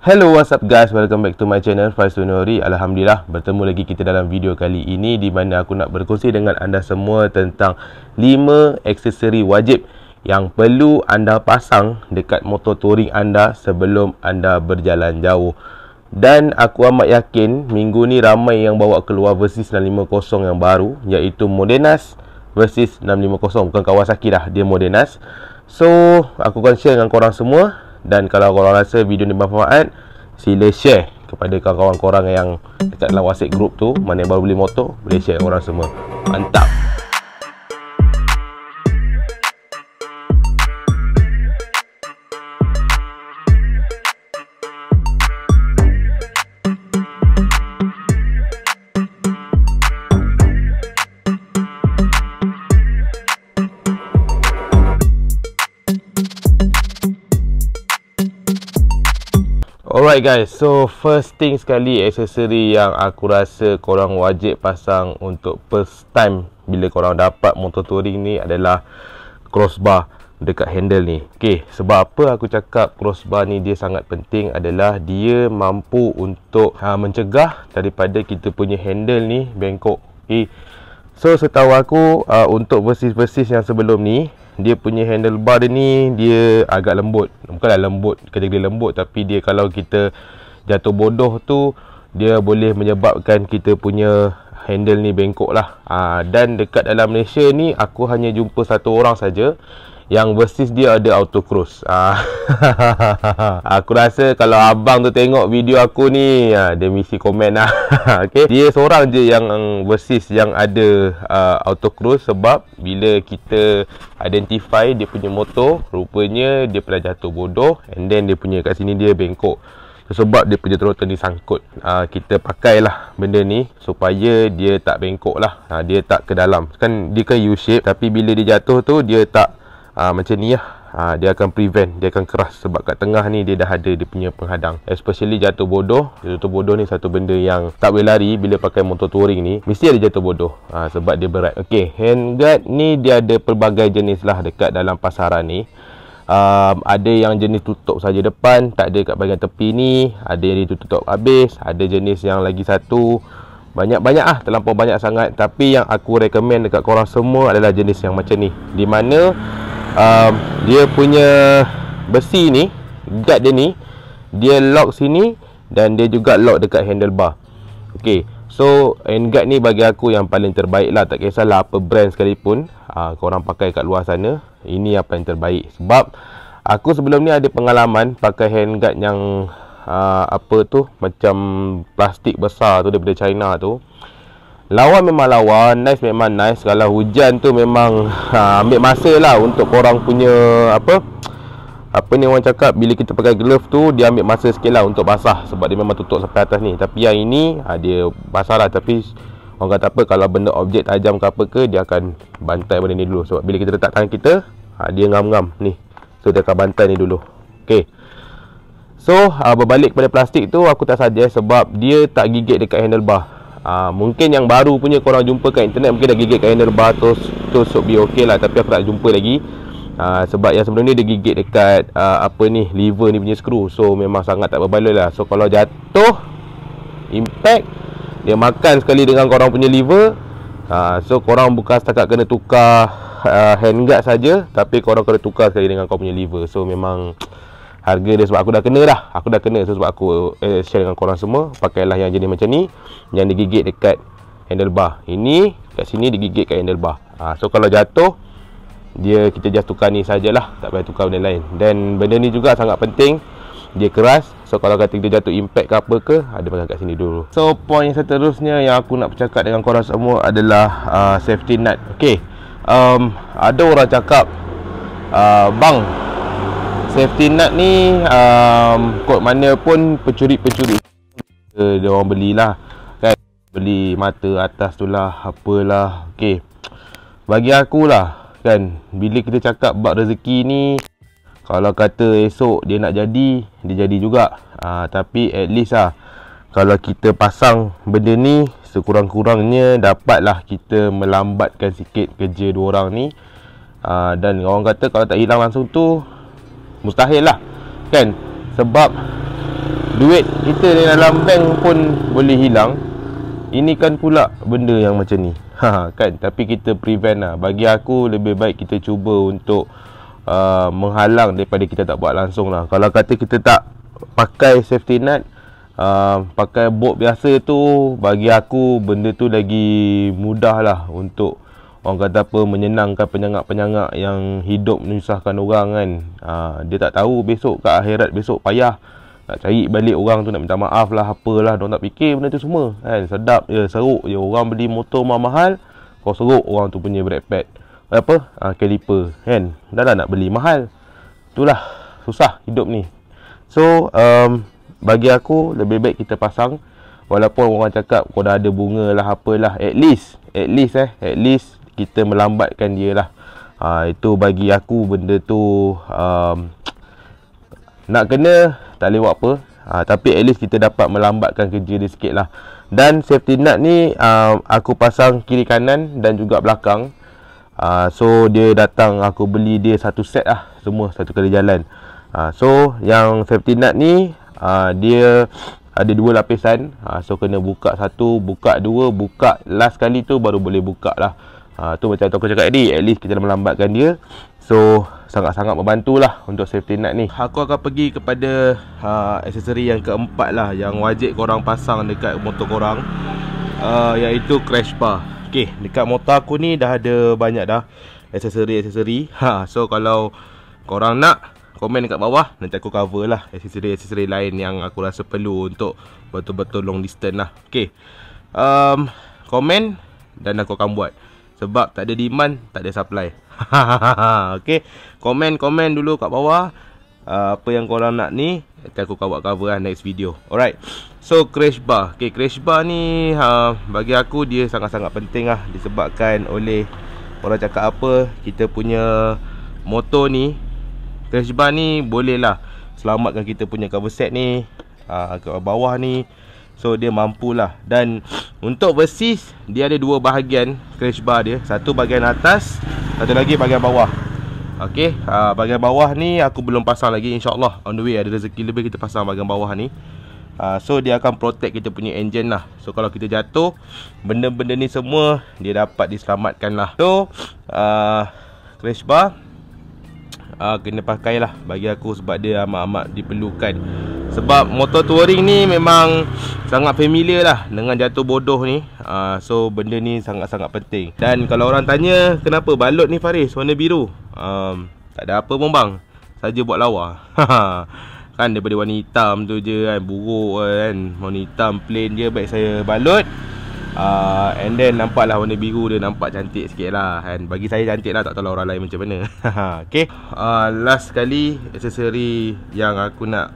Hello what's up guys welcome back to my channel Faisunori Alhamdulillah bertemu lagi kita dalam video kali ini di mana aku nak berkongsi dengan anda semua tentang 5 aksesori wajib yang perlu anda pasang dekat motor touring anda sebelum anda berjalan jauh dan aku amat yakin minggu ni ramai yang bawa keluar versi 650 yang baru iaitu Modenas Versys 650 bukan Kawasaki dah dia Modenas so aku akan share dengan korang semua dan kalau korang rasa video ni bermanfaat Sila share kepada kawan-kawan korang yang Dekat dalam wasik group tu Mana yang baru beli motor Boleh share orang semua Mantap! Alright guys, so first thing sekali aksesori yang aku rasa korang wajib pasang untuk first time bila korang dapat motor touring ni adalah crossbar dekat handle ni. Okay, sebab apa aku cakap crossbar ni dia sangat penting adalah dia mampu untuk ha, mencegah daripada kita punya handle ni bengkok. Okay, so setahu aku uh, untuk versi-versi yang sebelum ni dia punya handlebar dia ni dia agak lembut bukanlah lembut kerja dia lembut tapi dia kalau kita jatuh bodoh tu dia boleh menyebabkan kita punya handle ni bengkok lah ha, dan dekat dalam Malaysia ni aku hanya jumpa satu orang saja yang versus dia ada autocross. Ah. aku rasa kalau abang tu tengok video aku ni, ah, dia mesti komen lah. okay. Dia seorang je yang mm, versus yang ada uh, autocross sebab bila kita identify dia punya motor, rupanya dia pernah jatuh bodoh and then dia punya kat sini dia bengkok. Sebab dia punya throttle ni sangkut uh, Kita pakailah benda ni Supaya dia tak bengkok lah uh, Dia tak ke dalam Kan dia kan U-shape Tapi bila dia jatuh tu Dia tak aa, ah, macam ni lah ha, dia akan prevent dia akan keras sebab kat tengah ni dia dah ada dia punya penghadang especially jatuh bodoh jatuh bodoh ni satu benda yang tak boleh lari bila pakai motor touring ni mesti ada jatuh bodoh ha, sebab dia berat ok handguard ni dia ada pelbagai jenis lah dekat dalam pasaran ni um, ada yang jenis tutup saja depan tak ada kat bahagian tepi ni ada yang ditutup habis ada jenis yang lagi satu banyak-banyak ah terlampau banyak sangat tapi yang aku recommend dekat korang semua adalah jenis yang macam ni di mana um, dia punya besi ni guard dia ni dia lock sini dan dia juga lock dekat handlebar ok so end guard ni bagi aku yang paling terbaik lah tak kisahlah apa brand sekalipun uh, korang pakai kat luar sana ini yang paling terbaik sebab aku sebelum ni ada pengalaman pakai hand guard yang uh, apa tu macam plastik besar tu daripada China tu Lawan memang lawan Nice memang nice Kalau hujan tu memang ha, Ambil masa lah Untuk korang punya Apa Apa ni orang cakap Bila kita pakai glove tu Dia ambil masa sikit lah Untuk basah Sebab dia memang tutup sampai atas ni Tapi yang ini ha, Dia basah lah Tapi Orang kata apa Kalau benda objek tajam ke apa ke Dia akan Bantai benda ni dulu Sebab bila kita letak tangan kita ha, Dia ngam-ngam ni So dia akan bantai ni dulu Okay So uh, berbalik pada plastik tu aku tak suggest sebab dia tak gigit dekat handlebar Uh, mungkin yang baru punya korang jumpa kat internet mungkin dah gigit kain rebah tu tu sok be okay lah tapi aku tak jumpa lagi uh, sebab yang sebelum ni dia gigit dekat uh, apa ni lever ni punya skru so memang sangat tak berbaloi lah so kalau jatuh impact dia makan sekali dengan korang punya lever uh, so korang bukan setakat kena tukar uh, hand saja tapi korang kena tukar sekali dengan korang punya lever so memang harga dia sebab aku dah kena dah aku dah kena so, sebab aku eh, share dengan korang semua pakailah yang jenis macam ni yang digigit dekat handle handlebar ini kat sini digigit kat handlebar ha, so kalau jatuh dia kita just tukar ni sajalah tak payah tukar benda lain dan benda ni juga sangat penting dia keras so kalau kata dia jatuh impact ke apa ke ada pakai kat sini dulu so point yang seterusnya yang aku nak bercakap dengan korang semua adalah uh, safety nut ok um, ada orang cakap uh, bang safety nut ni um, kot mana pun pencuri-pencuri dia orang belilah kan beli mata atas tu lah apalah ok bagi akulah kan bila kita cakap bab rezeki ni kalau kata esok dia nak jadi dia jadi juga uh, tapi at least lah kalau kita pasang benda ni sekurang-kurangnya dapatlah kita melambatkan sikit kerja dua orang ni uh, dan orang kata kalau tak hilang langsung tu Mustahil lah Kan Sebab Duit kita ni dalam bank pun Boleh hilang Ini kan pula Benda yang macam ni ha, Kan Tapi kita prevent lah Bagi aku Lebih baik kita cuba untuk uh, Menghalang Daripada kita tak buat langsung lah Kalau kata kita tak Pakai safety net Uh, pakai bot biasa tu bagi aku benda tu lagi mudah lah untuk orang kata apa menyenangkan penyangak-penyangak yang hidup menyusahkan orang kan ha, dia tak tahu besok kat akhirat besok payah nak cari balik orang tu nak minta maaf lah apalah dia tak fikir benda tu semua kan sedap je seruk je orang beli motor mahal-mahal kau seruk orang tu punya brake pad apa ha, caliper kan dah lah nak beli mahal itulah susah hidup ni so um, bagi aku lebih baik kita pasang walaupun orang cakap kau dah ada bunga lah apalah at least at least eh at least kita melambatkan dia lah ha, itu bagi aku benda tu um, nak kena tak boleh buat apa ha, tapi at least kita dapat melambatkan kerja dia sikit lah dan safety nut ni um, aku pasang kiri kanan dan juga belakang uh, so dia datang aku beli dia satu set lah semua satu kali jalan uh, so yang safety nut ni uh, dia ada dua lapisan uh, so kena buka satu buka dua buka last kali tu baru boleh buka lah uh, tu macam aku cakap tadi at least kita dah melambatkan dia so sangat-sangat membantulah untuk safety nut ni aku akan pergi kepada uh, aksesori yang keempat lah yang wajib korang pasang dekat motor korang uh, iaitu crash bar Okay, dekat motor aku ni dah ada banyak dah aksesori-aksesori ha, so kalau korang nak komen dekat bawah nanti aku cover lah aksesori-aksesori lain yang aku rasa perlu untuk betul-betul long distance lah Okay, um, komen dan aku akan buat sebab tak ada demand, tak ada supply. okay. komen komen dulu kat bawah. Uh, apa yang korang nak ni Nanti aku buat cover lah next video Alright So crash bar Okay crash bar ni uh, Bagi aku dia sangat-sangat penting lah Disebabkan oleh Orang cakap apa Kita punya Motor ni Crash bar ni boleh lah Selamatkan kita punya cover set ni uh, Ke bawah ni So dia mampu lah. Dan untuk versis Dia ada dua bahagian crash bar dia Satu bahagian atas Satu lagi bahagian bawah Okay uh, ha, Bahagian bawah ni aku belum pasang lagi InsyaAllah on the way ada rezeki lebih kita pasang bahagian bawah ni uh, So dia akan protect kita punya engine lah So kalau kita jatuh Benda-benda ni semua Dia dapat diselamatkan lah So uh, Crash bar uh, kena pakailah bagi aku sebab dia amat-amat diperlukan sebab motor touring ni memang sangat familiar lah dengan jatuh bodoh ni uh, so benda ni sangat-sangat penting dan kalau orang tanya kenapa balut ni Faris warna biru um, tak ada apa pun bang saja buat lawa kan daripada warna hitam tu je kan buruk kan warna hitam plain je baik saya balut uh, And then nampak lah warna biru dia nampak cantik sikit lah And bagi saya cantik lah tak tahu lah orang lain macam mana Okay uh, Last sekali aksesori yang aku nak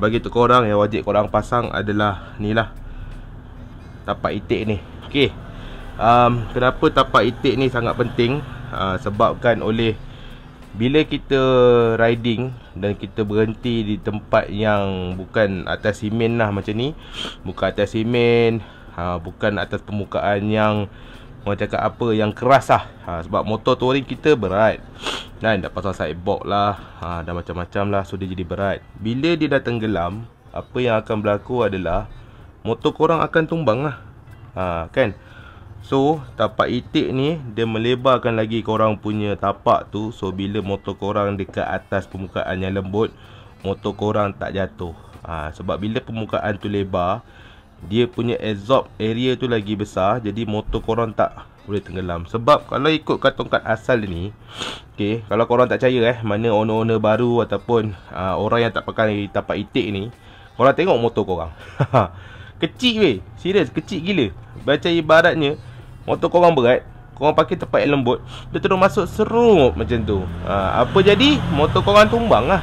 bagi tu korang yang wajib korang pasang adalah ni lah Tapak itik ni Okay um, Kenapa tapak itik ni sangat penting uh, Sebabkan oleh bila kita riding dan kita berhenti di tempat yang bukan atas simen lah macam ni Bukan atas simen, ha, Bukan atas permukaan yang Orang cakap apa yang keras lah ha, Sebab motor touring kita berat Dan dah pasang sidebox lah ha, Dah macam-macam lah so dia jadi berat Bila dia dah tenggelam Apa yang akan berlaku adalah Motor korang akan tumbang lah ha, Kan So tapak itik ni Dia melebarkan lagi korang punya tapak tu So bila motor korang dekat atas permukaan yang lembut Motor korang tak jatuh ha, Sebab bila permukaan tu lebar dia punya absorb area tu lagi besar jadi motor korang tak boleh tenggelam sebab kalau ikut tongkat asal ni okay. kalau korang tak percaya eh mana owner-owner baru ataupun uh, orang yang tak pakai tapak itik ni korang tengok motor korang kecil weh serius kecil gila Baca ibaratnya motor korang berat korang pakai tempat yang lembut dia terus masuk seru macam tu uh, apa jadi motor korang tumbang lah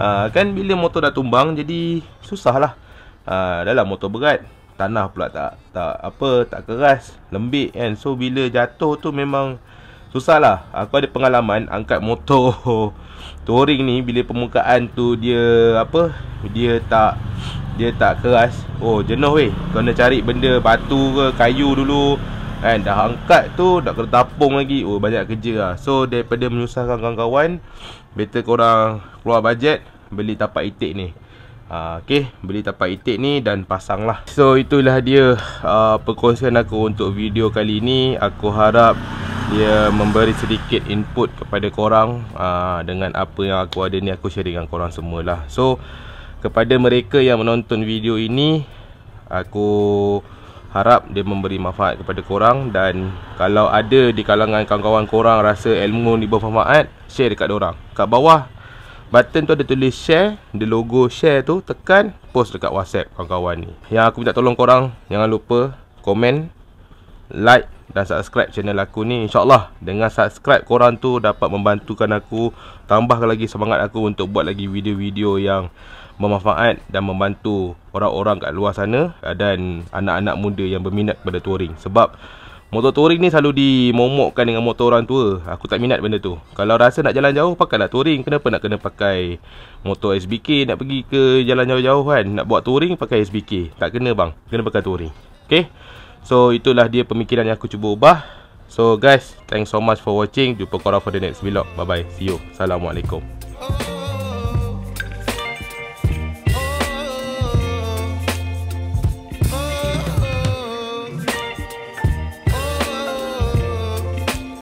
uh, kan bila motor dah tumbang jadi susah lah Ah, dalam motor berat tanah pula tak tak apa tak keras lembik kan so bila jatuh tu memang susah lah aku ada pengalaman angkat motor touring ni bila permukaan tu dia apa dia tak dia tak keras oh jenuh weh kena cari benda batu ke kayu dulu kan dah angkat tu dah kena tapung lagi oh banyak kerja lah so daripada menyusahkan kawan-kawan better korang keluar bajet beli tapak itik ni Ah, okay Beli tapak itik ni Dan pasang lah So itulah dia uh, Perkongsian aku Untuk video kali ni Aku harap Dia memberi sedikit input Kepada korang uh, Dengan apa yang aku ada ni Aku share dengan korang semua lah. So Kepada mereka yang menonton video ini Aku Harap dia memberi manfaat kepada korang Dan Kalau ada di kalangan kawan-kawan korang Rasa ilmu ni bermanfaat Share dekat orang. Kat bawah button tu ada tulis share the logo share tu tekan post dekat whatsapp kawan-kawan ni yang aku minta tolong korang jangan lupa komen like dan subscribe channel aku ni insyaAllah dengan subscribe korang tu dapat membantukan aku tambah lagi semangat aku untuk buat lagi video-video yang bermanfaat dan membantu orang-orang kat luar sana dan anak-anak muda yang berminat pada touring sebab Motor touring ni selalu dimomokkan dengan motor orang tua Aku tak minat benda tu Kalau rasa nak jalan jauh, pakailah touring Kenapa nak kena pakai motor SBK Nak pergi ke jalan jauh-jauh kan Nak buat touring, pakai SBK Tak kena bang, kena pakai touring Okay So, itulah dia pemikiran yang aku cuba ubah So, guys, thanks so much for watching Jumpa korang for the next vlog Bye-bye, see you Assalamualaikum